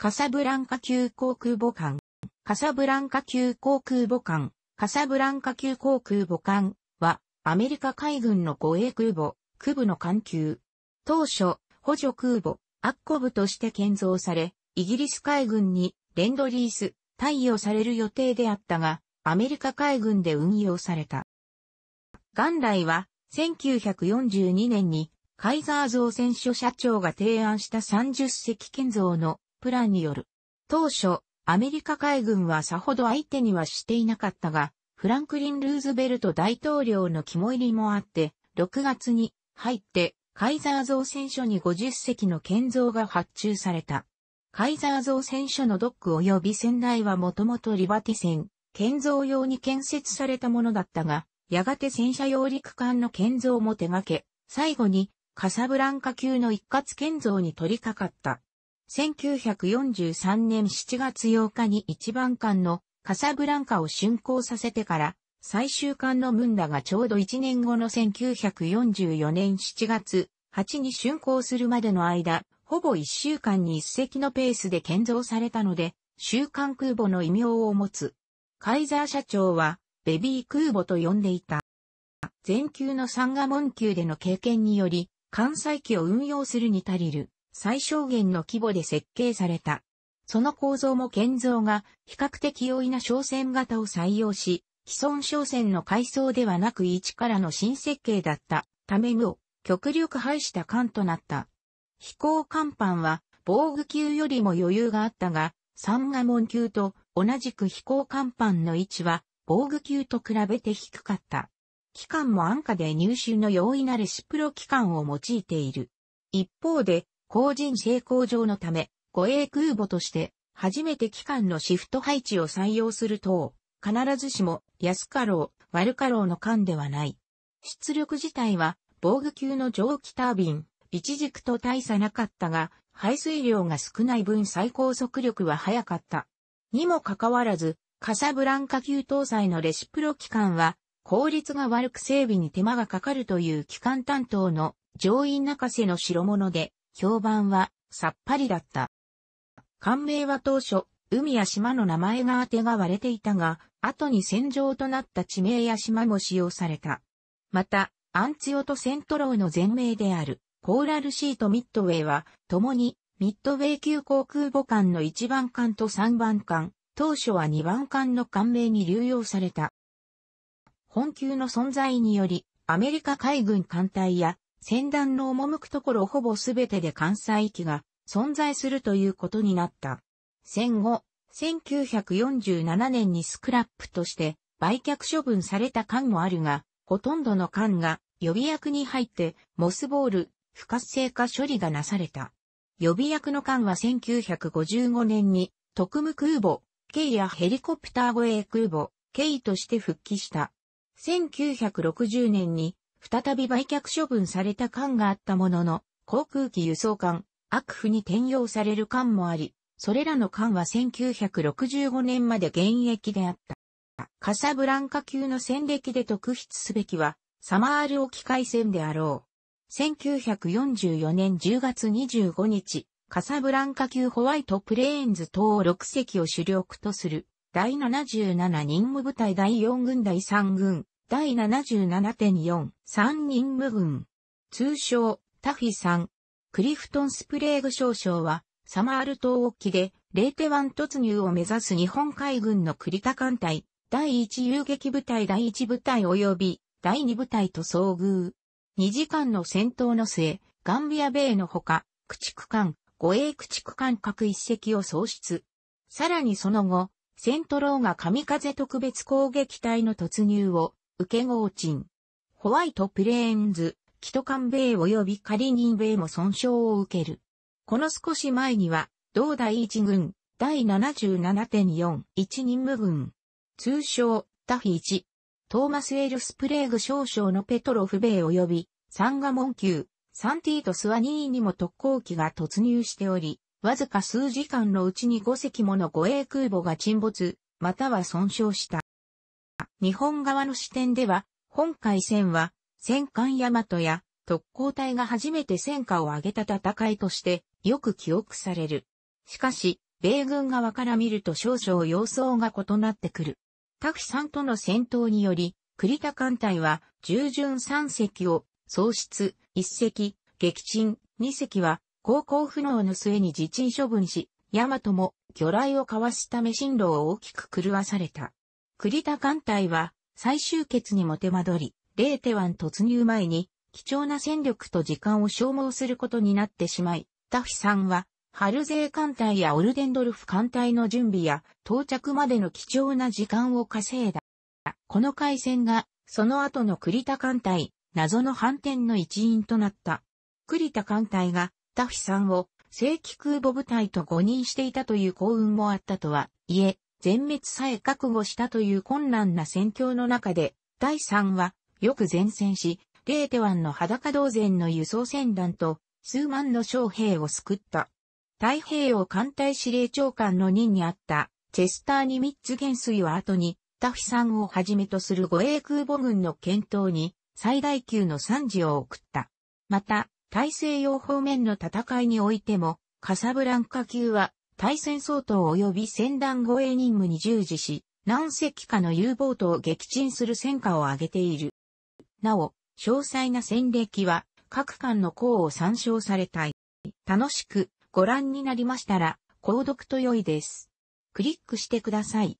カサブランカ級航空母艦、カサブランカ級航空母艦、カサブランカ級航空母艦は、アメリカ海軍の護衛空母、空母の艦級。当初、補助空母、アッコブとして建造され、イギリス海軍にレンドリース、貸与される予定であったが、アメリカ海軍で運用された。元来は、1942年に、カイザー造船所社長が提案した30隻建造のプランによる。当初、アメリカ海軍はさほど相手にはしていなかったが、フランクリン・ルーズベルト大統領の肝入りもあって、6月に入って、カイザー造船所に50隻の建造が発注された。カイザー造船所のドック及び船内はもともとリバティ船、建造用に建設されたものだったが、やがて戦車用陸艦の建造も手掛け、最後にカサブランカ級の一括建造に取り掛かった。1943年7月8日に一番艦のカサブランカを竣工させてから、最終艦のムンダがちょうど1年後の1944年7月8に竣工するまでの間、ほぼ1週間に1隻のペースで建造されたので、週刊空母の異名を持つ。カイザー社長は、ベビー空母と呼んでいた。全級の三河門級での経験により、関西機を運用するに足りる最小限の規模で設計された。その構造も建造が比較的容易な商船型を採用し、既存商船の階層ではなく一からの新設計だったため無を極力排した艦となった。飛行甲板は防具級よりも余裕があったが、三画門級と同じく飛行甲板の位置は防具級と比べて低かった。機関も安価で入手の容易なレシプロ機関を用いている。一方で、後陣成功上のため、護衛空母として初めて機関のシフト配置を採用する等、必ずしも安かろう、悪かろうの間ではない。出力自体は防具級の蒸気タービン、一軸と大差なかったが、排水量が少ない分最高速力は速かった。にもかかわらず、カサブランカ級搭載のレシプロ機関は、効率が悪く整備に手間がかかるという機関担当の上院泣かせの代物で、評判は、さっぱりだった。官名は当初、海や島の名前が当てが割れていたが、後に戦場となった地名や島も使用された。また、アンツヨとセントローの全名である、コーラルシーとミッドウェイは、共に、ミッドウェイ級航空母艦の1番艦と3番艦、当初は2番艦の艦名に流用された。本級の存在により、アメリカ海軍艦隊や戦団の赴くところほぼすべてで関西域が存在するということになった。戦後、1947年にスクラップとして売却処分された艦もあるが、ほとんどの艦が予備役に入ってモスボール、不活性化処理がなされた。予備役の艦は1955年に特務空母、K やヘリコプター護衛空母、K として復帰した。1960年に再び売却処分された艦があったものの、航空機輸送艦、悪府に転用される艦もあり、それらの艦は1965年まで現役であった。カサブランカ級の戦歴で特筆すべきは、サマール沖海戦であろう。1944年10月25日、カサブランカ級ホワイトプレーンズ等6隻を主力とする、第77任務部隊第4軍第3軍、第77.4三人無軍。通称、タフィさん。クリフトン・スプレーグ少将は、サマール島沖で、レーテ湾突入を目指す日本海軍の栗田艦隊、第1遊撃部隊第1部隊及び、第2部隊と遭遇。2時間の戦闘の末、ガンビア米のほか、駆逐艦、護衛駆逐艦各一隻を喪失。さらにその後、セントローが神風特別攻撃隊の突入を受け合沈。ホワイトプレーンズ、キトカン米及びカリニン米も損傷を受ける。この少し前には、同第1軍、第77.4、1任務軍。通称、タフィ1。トーマス・エルスプレーグ少将のペトロフ米及び、サンガモン級、サンティートスワニーにも特攻機が突入しており、わずか数時間のうちに5隻もの護衛空母が沈没、または損傷した。日本側の視点では、本海戦は、戦艦大和や特攻隊が初めて戦果を上げた戦いとしてよく記憶される。しかし、米軍側から見ると少々様相が異なってくる。タフさんとの戦闘により、栗田艦隊は従順3隻を喪失、1隻、撃沈、2隻は航行不能の末に自沈処分し、大和も魚雷をかわすため進路を大きく狂わされた。栗田艦隊は最終決にも手間取り、レーテ湾突入前に、貴重な戦力と時間を消耗することになってしまい、タフさんは、ハルゼー艦隊やオルデンドルフ艦隊の準備や到着までの貴重な時間を稼いだ。この海戦が、その後のクリタ艦隊、謎の反転の一員となった。クリタ艦隊が、タフさんを正規空母部隊と誤認していたという幸運もあったとは、いえ、全滅さえ覚悟したという困難な戦況の中で、第3は、よく前線し、レーテ湾の裸同然の輸送船団と、数万の将兵を救った。太平洋艦隊司令長官の任にあった、チェスターニミッツ元帥は後に、タフさんをはじめとする護衛空母軍の検討に、最大級の賛辞を送った。また、大西洋方面の戦いにおいても、カサブランカ級は対戦相当及び戦団護衛任務に従事し、何隻かの U ボートを撃沈する戦果を挙げている。なお、詳細な戦歴は各巻の項を参照されたい。楽しくご覧になりましたら、購読と良いです。クリックしてください。